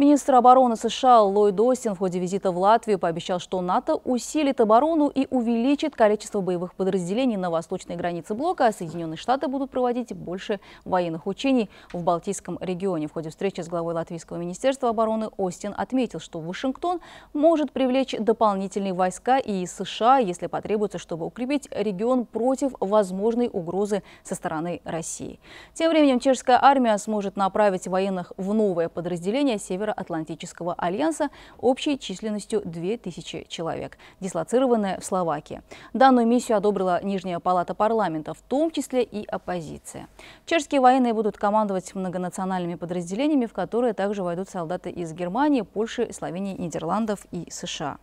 Министр обороны США Ллойд Остин в ходе визита в Латвию пообещал, что НАТО усилит оборону и увеличит количество боевых подразделений на восточной границе блока, а Соединенные Штаты будут проводить больше военных учений в Балтийском регионе. В ходе встречи с главой Латвийского министерства обороны Остин отметил, что Вашингтон может привлечь дополнительные войска и из США, если потребуется, чтобы укрепить регион против возможной угрозы со стороны России. Тем временем чешская армия сможет направить военных в новое подразделение север. Североатлантического альянса общей численностью 2000 человек, дислоцированная в Словакии. Данную миссию одобрила Нижняя палата парламента, в том числе и оппозиция. Чешские военные будут командовать многонациональными подразделениями, в которые также войдут солдаты из Германии, Польши, Словении, Нидерландов и США.